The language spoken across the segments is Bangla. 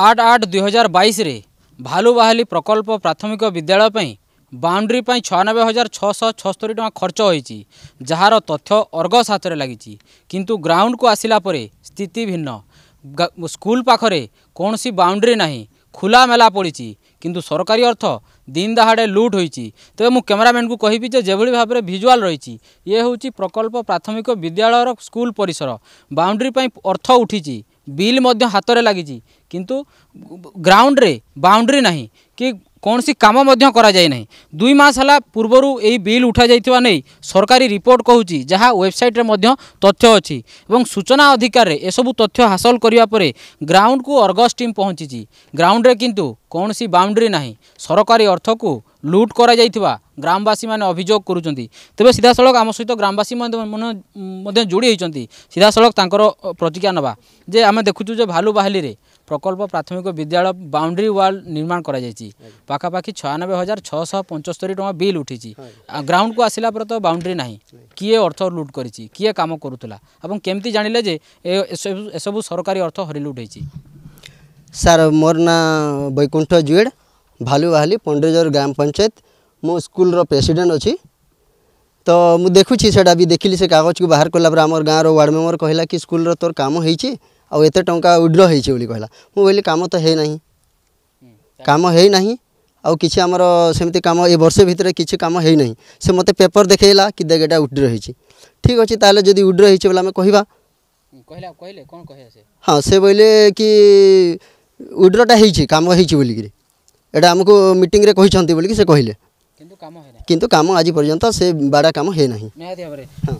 आठ आठ दुईार बैस भालुबाहाली प्रकल्प प्राथमिक विद्यालय बाउंड्री छयानबे हजार छःश छस्तरी टाँग खर्च हो तथ्य अर्घस हाथ में लगी किंतु ग्राउंड को आसला स्थित भिन्न स्कूल पाखे कौन सी बाउंड्री ना खुला मेला पड़ी किंतु सरकारी अर्थ दिन दहाड़े लुट हो तेरे मुझ कैमेरामैन को कहबी जोभली भाव में भिजुआल रही ये हूँ प्रकल्प प्राथमिक विद्यालय स्कूल परिसर बाउंड्री अर्थ उठी बिल हाथ लगी ग्राउंड रे बाउंड्री ना कि କୌଣସି କାମ ମଧ୍ୟ କରାଯାଇ ନାହିଁ ଦୁଇ ମାସ ହେଲା ପୂର୍ବରୁ ଏହି ବିଲ୍ ଉଠାଯାଇଥିବା ନେଇ ସରକାରୀ ରିପୋର୍ଟ କହୁଛି ଯାହା ୱେବସାଇଟ୍ରେ ମଧ୍ୟ ତଥ୍ୟ ଅଛି ଏବଂ ସୂଚନା ଅଧିକାରରେ ଏସବୁ ତଥ୍ୟ ହାସଲ କରିବା ପରେ ଗ୍ରାଉଣ୍ଡକୁ ଅର୍ଗସ୍ ଟିମ୍ ପହଞ୍ଚିଛି ଗ୍ରାଉଣ୍ଡରେ କିନ୍ତୁ କୌଣସି ବାଉଣ୍ଡ୍ରି ନାହିଁ ସରକାରୀ ଅର୍ଥକୁ ଲୁଟ୍ କରାଯାଇଥିବା ଗ୍ରାମବାସୀମାନେ ଅଭିଯୋଗ କରୁଛନ୍ତି ତେବେ ସିଧାସଳଖ ଆମ ସହିତ ଗ୍ରାମବାସୀ ମଧ୍ୟ ଯୋଡ଼ି ହୋଇଛନ୍ତି ସିଧାସଳଖ ତାଙ୍କର ପ୍ରତିକ୍ରିୟା ନେବା ଯେ ଆମେ ଦେଖୁଛୁ ଯେ ଭାଲୁ ବାହାଲିରେ प्रकल्प प्राथमिक विद्यालय बाउंड्री वाल निर्माण कराखापाखि छयानबे हजार छःशह पंचस्तरी टाँग बिल उठी ग्राउंड को आसला पर तो बाउंड्री ना किए अर्थ लुट करे कम करूला कमी जान लें सब सरकारी अर्थ हरिलुट हो सार मोर ना बैकुंठ जुएड भालू पंडेजर ग्राम पंचायत मो स्कूल प्रेसीडेट अच्छी तो मुझे देखुची से देख ली से कागज को बाहर कला गाँव रार्ड मेम्बर कहला कि स्कूल रोर काम हो आते टाँचा विड्रो होती कहला मुझे कम तो है ना कम है आउ कि आमर सेम कम ये बर्षे भितर कि कम होना से मत पेपर देखेला कि देख उड्र उड्रो ठीक अच्छे तेल जब उड्रो हो बोले कह हाँ से बोले कि उड्रटा होम होमको मीटिंग में कही बोल से कहले কিন্তু কাম হেই না কিন্তু কাম আজি পর্যন্ত সে বড় কাম হেই নাই না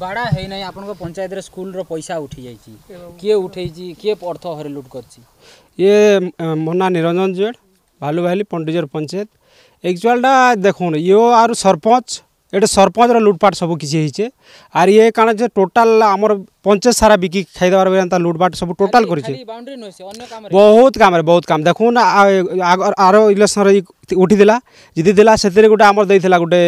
বড় হেই নাই আপনক পঞ্চায়েত স্কুল র পয়সা উঠি যায় কি উঠি জি কি অর্থ হরে লুট করছি এ মোনা নিরঞ্জন জেড বালু ভাইলি পন্ডিজার পঞ্চায়েত এক্সুয়ালটা দেখুন ইও আর सरपंच ଏଠି ସରପଞ୍ଚର ଲୁଟ୍ପାଟ୍ ସବୁ କିଛି ହେଇଛେ ଆର୍ ଇଏ କାଣା ଯେ ଟୋଟାଲ୍ ଆମର ପଞ୍ଚାୟତ ସାରା ବିକି ଖାଇଦେବାର ବେଲେ ଏନ୍ତା ଲୁଟ୍ପାଟ୍ ସବୁ ଟୋଟାଲ୍ କରିଛେ ବହୁତ କାମରେ ବହୁତ କାମ ଦେଖୁନ୍ ଆର ଇଲେକ୍ସନ୍ରେ ଉଠିଥିଲା ଜିତିଥିଲା ସେଥିରେ ଗୋଟେ ଆମର ଦେଇଥିଲା ଗୋଟେ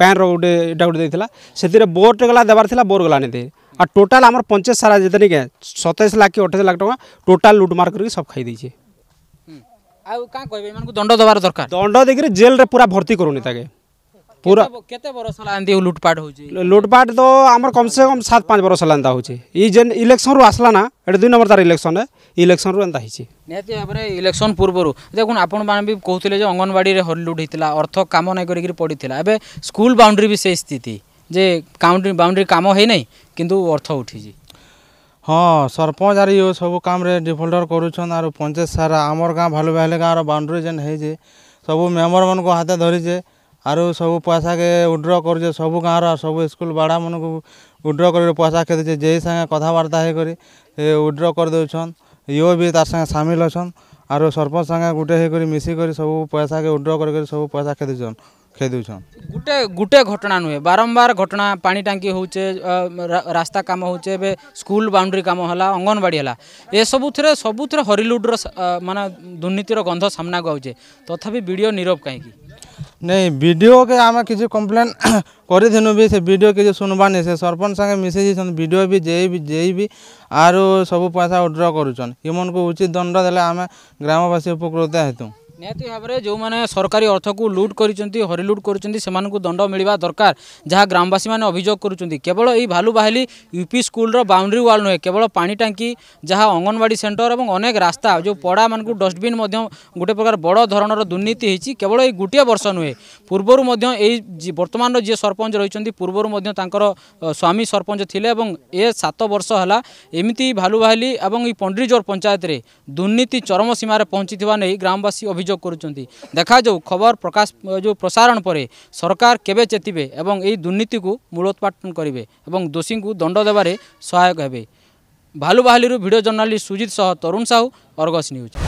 ପ୍ୟାନ୍ର ଗୋଟେ ଏଇଟା ଗୋଟେ ଦେଇଥିଲା ସେଥିରେ ବୋର୍ଟେ ଗଲା ଦେବାର ଥିଲା ବୋର୍ ଗଲାନି ଦେଇ আর টোটাল আমার পঞ্চাশ সারা যেতে নিকে সতেইশ লাখ কি অঠাইশ লাখ টাকা টোটাল লুটমার করি সব খাই দিয়েছে দণ্ড দেওয়ার দরকার দণ্ড দেখি জেলরে পুরা ভর্তি করুনি তাকে पूरा केते बरस होला एंती लूटपाट होची लूटपाट तो हमर कम से कम 7 5 बरस होला एंता होची ई जेन इलेक्शन रो आसला ना एटा दुई नंबर तार इलेक्शन है ইলেকশন রু এটা হয়েছে নিহতি ভাবে ইলেকশন পূর্বর দেখুন আপনার বি কৌলে যে অঙ্গনবাড়ি হলিউড হয়েছিল অর্থ কাম নাই করি পড়ি এবে স্কুল বাউন্ডারি বি সেই স্থিতি যে কাউন্ড্রি বাউন্ডারি কাম হয়ে নাই কিন্তু অর্থ উঠিছে হ্যাঁ সরপঞ্চ আর ইয়ে সব কামে ডিফল্টর করুছন আর পঞ্চায়েত সারা আমার গাঁ ভালো ভালো গাঁর বাউন্ডারি যেন হয়েছে সব মেম্বর মানুষ হাতে ধরিছে ଆରୁ ସବୁ ପଏସାକେ ଉଇଡ୍ର କରୁଛେ ସବୁ ଗାଁର ସବୁ ସ୍କୁଲ୍ ବାଡ଼ାମାନ୍କୁ ଉଇଡ୍ର କରି ପଏସା ଖେଦୁଛେ ଜେ ଇ ସାଙ୍ଗେ କଥାବାର୍ତ୍ତା ହେଇକରି ଉଇଡ୍ର କରିଦଉଛନ୍ ଇ ଓ ବି ତାର୍ ସାଙ୍ଗେ ସାମିଲ୍ ଅଛନ୍ ଆରୁ ସରପଞ୍ଚ ସାଙ୍ଗେ ଗୁଟେ ହେଇକରି ମିଶିକରି ସବୁ ପଏସାକେ ଉଇଡ୍ର କରିକରି ସବୁ ପଏସା ଖେଦୁଛନ୍ ଖେଦୁଛନ୍ ଗୋଟେ ଗୋଟେ ଘଟଣା ନୁହେଁ ବାରମ୍ବାର ଘଟଣା ପାଣି ଟାଙ୍କି ହେଉଛେ ରାସ୍ତା କାମ ହେଉଛେ ଏବେ ସ୍କୁଲ ବାଉଣ୍ଡ୍ରି କାମ ହେଲା ଅଙ୍ଗନବାଡ଼ି ହେଲା ଏସବୁଥିରେ ସବୁଥିରେ ହରିଲୁଡ଼ର ମାନେ ଦୁର୍ନୀତିର ଗନ୍ଧ ସାମ୍ନାକୁ ଆଉଛେ ତଥାପି ବିଡ଼ିଓ ନିରବ କାହିଁକି ନାଇଁ ବିଡ଼ିଓକେ ଆମେ କିଛି କମ୍ପ୍ଲେନ୍ କରିଥିଲୁ ବି ସେ ବିଡ଼ିଓ କିଛି ଶୁଣବାନି ସେ ସରପଞ୍ଚ ସାଙ୍ଗେ ମିଶିଯାଇଛନ୍ତି ବିଡ଼ିଓ ବି ଜେଇ ବି ଜେଇ ବି ଆରୁ ସବୁ ପଇସା ଉଡ୍ର କରୁଛନ୍ ଇମନକୁ ଉଚିତ ଦଣ୍ଡ ଦେଲେ ଆମେ ଗ୍ରାମବାସୀ ଉପକୃତ ହେତୁ ନିହାତି ଭାବରେ ଯେଉଁମାନେ ସରକାରୀ ଅର୍ଥକୁ ଲୁଟ୍ କରିଛନ୍ତି ହରିଲୁଟ୍ କରିଛନ୍ତି ସେମାନଙ୍କୁ ଦଣ୍ଡ ମିଳିବା ଦରକାର ଯାହା ଗ୍ରାମବାସୀମାନେ ଅଭିଯୋଗ କରୁଛନ୍ତି କେବଳ ଏହି ଭାଲୁବାହାଲି ୟୁପି ସ୍କୁଲର ବାଉଣ୍ଡ୍ରି ୱାଲ୍ ନୁହେଁ କେବଳ ପାଣି ଟାଙ୍କି ଯାହା ଅଙ୍ଗନବାଡ଼ି ସେଣ୍ଟର ଏବଂ ଅନେକ ରାସ୍ତା ଯେଉଁ ପଡ଼ାମାନଙ୍କୁ ଡଷ୍ଟବିନ୍ ମଧ୍ୟ ଗୋଟେ ପ୍ରକାର ବଡ଼ ଧରଣର ଦୁର୍ନୀତି ହୋଇଛି କେବଳ ଏହି ଗୋଟିଏ ବର୍ଷ ନୁହେଁ ପୂର୍ବରୁ ମଧ୍ୟ ଏହି ବର୍ତ୍ତମାନର ଯିଏ ସରପଞ୍ଚ ରହିଛନ୍ତି ପୂର୍ବରୁ ମଧ୍ୟ ତାଙ୍କର ସ୍ୱାମୀ ସରପଞ୍ଚ ଥିଲେ ଏବଂ ଏ ସାତ ବର୍ଷ ହେଲା ଏମିତି ଭାଲୁବାହାଲି ଏବଂ ଏହି ପଣ୍ଡ୍ରିଜୋର ପଞ୍ଚାୟତରେ ଦୁର୍ନୀତି ଚରମ ସୀମାରେ ପହଞ୍ଚିଥିବା ନେଇ ଗ୍ରାମବାସୀ ଅଭିଯୋଗ ଅଭିଯୋଗ କରୁଛନ୍ତି ଦେଖାଯାଉ ଖବର ପ୍ରକାଶ ଯେଉଁ ପ୍ରସାରଣ ପରେ ସରକାର କେବେ ଚେତିବେ ଏବଂ ଏହି ଦୁର୍ନୀତିକୁ ମୂଳୋତ୍ପାଟନ କରିବେ ଏବଂ ଦୋଷୀଙ୍କୁ ଦଣ୍ଡ ଦେବାରେ ସହାୟକ ହେବେ ଭାଲୁବାହାଲିରୁ ଭିଡ଼ିଓ ଜର୍ଣ୍ଣାଲିଷ୍ଟ ସୁଜିତ ସହ ତରୁଣ ସାହୁ ଅର୍ଗସ ନ୍ୟୁଜ୍